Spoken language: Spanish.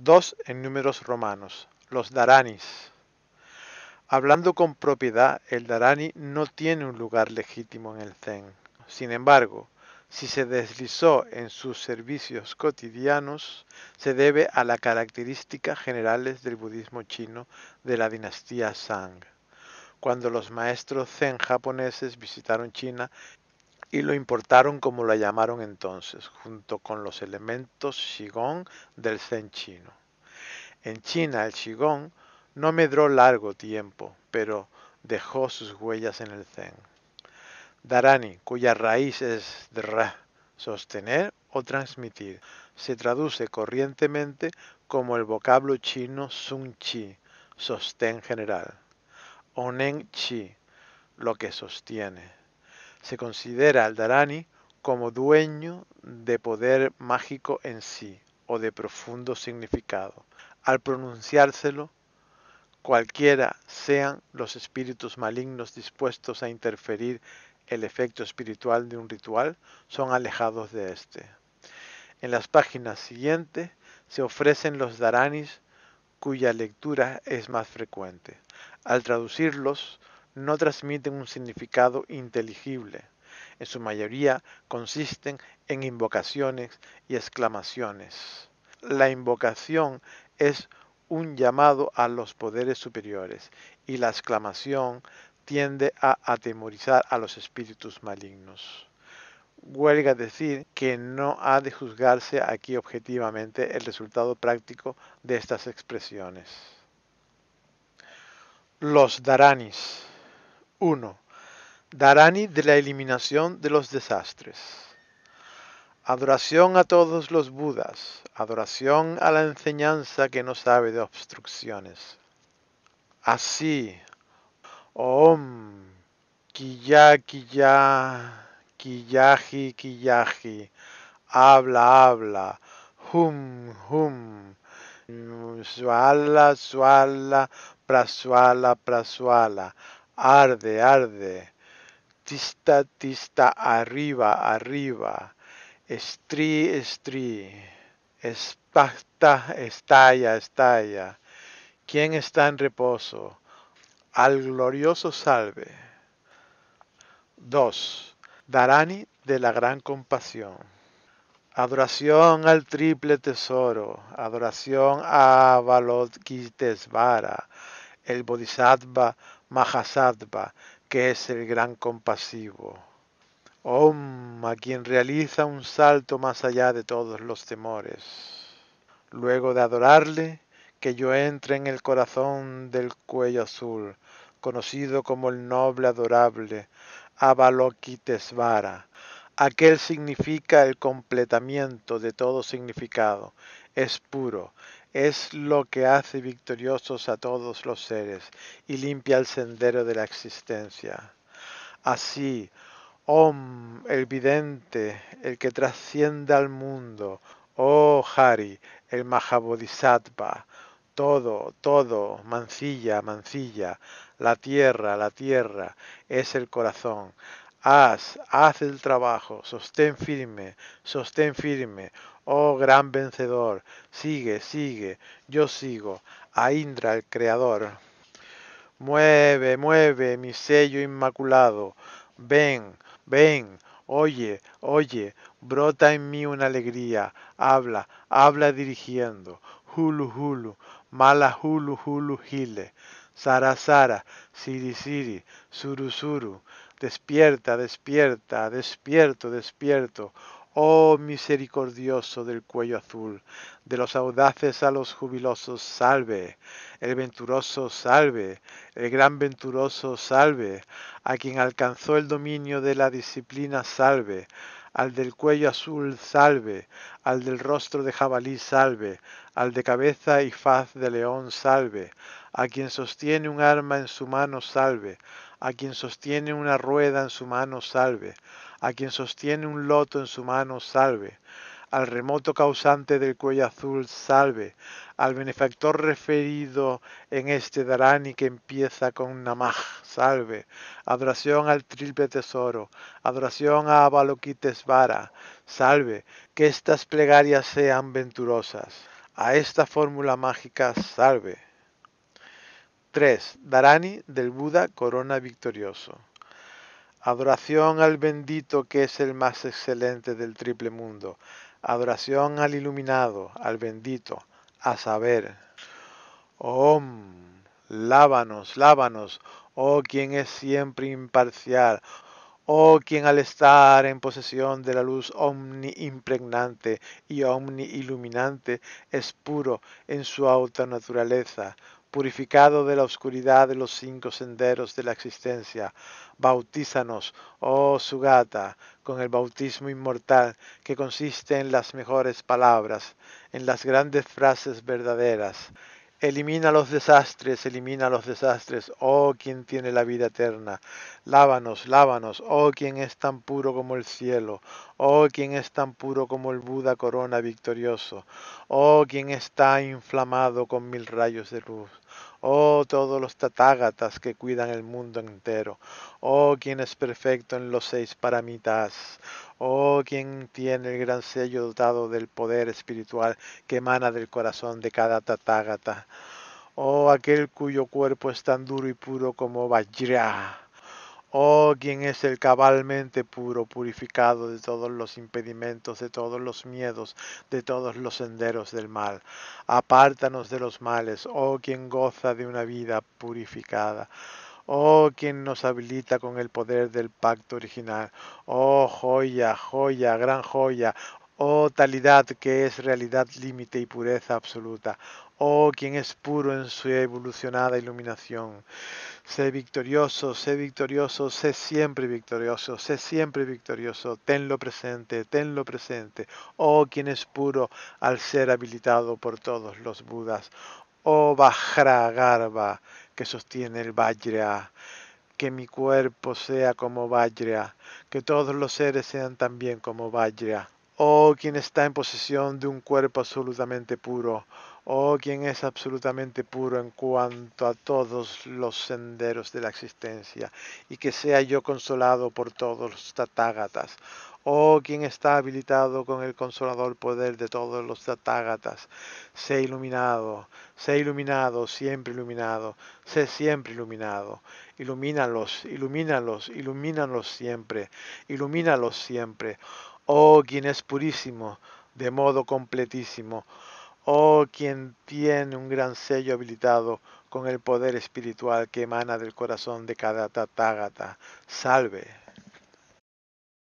2. en números romanos, los daranis. Hablando con propiedad, el darani no tiene un lugar legítimo en el Zen. Sin embargo, si se deslizó en sus servicios cotidianos, se debe a las características generales del budismo chino de la dinastía Sang. Cuando los maestros zen japoneses visitaron China y lo importaron como lo llamaron entonces, junto con los elementos Qigong del Zen chino. En China el Qigong no medró largo tiempo, pero dejó sus huellas en el Zen. darani cuya raíz es dra, sostener o transmitir, se traduce corrientemente como el vocablo chino sun chi, sostén general, Nen chi, lo que sostiene se considera al darani como dueño de poder mágico en sí o de profundo significado. Al pronunciárselo, cualquiera sean los espíritus malignos dispuestos a interferir el efecto espiritual de un ritual, son alejados de éste. En las páginas siguientes se ofrecen los dharanis cuya lectura es más frecuente. Al traducirlos, no transmiten un significado inteligible. En su mayoría consisten en invocaciones y exclamaciones. La invocación es un llamado a los poderes superiores y la exclamación tiende a atemorizar a los espíritus malignos. Huelga decir que no ha de juzgarse aquí objetivamente el resultado práctico de estas expresiones. Los Daranis 1. DARANI de la eliminación de los desastres. Adoración a todos los Budas, adoración a la enseñanza que no sabe de obstrucciones. Así, Om, Kiya, KIYAHI Kiyaji, habla, habla, Hum, Hum, Suala, Suala, Prasuala, Prasuala arde, arde, tista, tista, arriba, arriba, estri, estri, espacta, estalla, estalla. ¿Quién está en reposo? Al glorioso salve. 2. Darani de la gran compasión. Adoración al triple tesoro, adoración a Avalokitesvara, el Bodhisattva Mahasattva, que es el gran compasivo. Om, a quien realiza un salto más allá de todos los temores. Luego de adorarle, que yo entre en el corazón del cuello azul, conocido como el noble adorable, Avalokitesvara. Aquel significa el completamiento de todo significado, es puro, es lo que hace victoriosos a todos los seres y limpia el sendero de la existencia. Así, Om, el vidente, el que trasciende al mundo, Oh Hari, el Mahabodhisattva, todo, todo, mancilla, mancilla, la tierra, la tierra, es el corazón, Haz, haz el trabajo, sostén firme, sostén firme. Oh gran vencedor, sigue, sigue, yo sigo, a Indra el Creador. Mueve, mueve mi sello inmaculado. Ven, ven, oye, oye, brota en mí una alegría. Habla, habla dirigiendo. Hulu, hulu, mala hulu, hulu, hile. Sara, sara, siri, siri, suru, suru. Despierta, despierta, despierto, despierto. Oh misericordioso del cuello azul, de los audaces a los jubilosos salve, el venturoso salve, el gran venturoso salve, a quien alcanzó el dominio de la disciplina salve, al del cuello azul salve, al del rostro de jabalí salve, al de cabeza y faz de león salve, a quien sostiene un arma en su mano salve, a quien sostiene una rueda en su mano, salve. A quien sostiene un loto en su mano, salve. Al remoto causante del cuello azul, salve. Al benefactor referido en este Darani que empieza con Namaj, salve. Adoración al triple tesoro. Adoración a Avalokitesvara, salve. Que estas plegarias sean venturosas. A esta fórmula mágica, salve. 3. darani del Buda corona victorioso. Adoración al bendito que es el más excelente del triple mundo. Adoración al iluminado, al bendito, a saber. Om, lávanos, lávanos, oh quien es siempre imparcial, oh quien al estar en posesión de la luz omni-impregnante y omni-iluminante es puro en su alta naturaleza purificado de la oscuridad de los cinco senderos de la existencia, bautízanos, oh sugata con el bautismo inmortal que consiste en las mejores palabras, en las grandes frases verdaderas, Elimina los desastres, elimina los desastres, oh quien tiene la vida eterna. Lávanos, lávanos, oh quien es tan puro como el cielo, oh quien es tan puro como el Buda corona victorioso, oh quien está inflamado con mil rayos de luz. Oh todos los tatágatas que cuidan el mundo entero, oh quien es perfecto en los seis paramitas, Oh, quien tiene el gran sello dotado del poder espiritual que emana del corazón de cada tatágata. Oh, aquel cuyo cuerpo es tan duro y puro como Vajra. Oh, quien es el cabalmente puro, purificado de todos los impedimentos, de todos los miedos, de todos los senderos del mal. Apártanos de los males, oh, quien goza de una vida purificada. Oh, quien nos habilita con el poder del pacto original. Oh, joya, joya, gran joya. Oh, talidad que es realidad límite y pureza absoluta. Oh, quien es puro en su evolucionada iluminación. Sé victorioso, sé victorioso, sé siempre victorioso, sé siempre victorioso. Tenlo presente, tenlo presente. Oh, quien es puro al ser habilitado por todos los Budas. Oh, Vajra Garba que sostiene el Vajra, que mi cuerpo sea como Vajra, que todos los seres sean también como Vajra. Oh, quien está en posesión de un cuerpo absolutamente puro, oh, quien es absolutamente puro en cuanto a todos los senderos de la existencia, y que sea yo consolado por todos los tatágatas. Oh, quien está habilitado con el consolador poder de todos los tatágatas, sé iluminado, sé iluminado, siempre iluminado, sé siempre iluminado. Ilumínalos, ilumínalos, ilumínalos siempre, ilumínalos siempre. Oh, quien es purísimo, de modo completísimo. Oh, quien tiene un gran sello habilitado con el poder espiritual que emana del corazón de cada tatágata. Salve.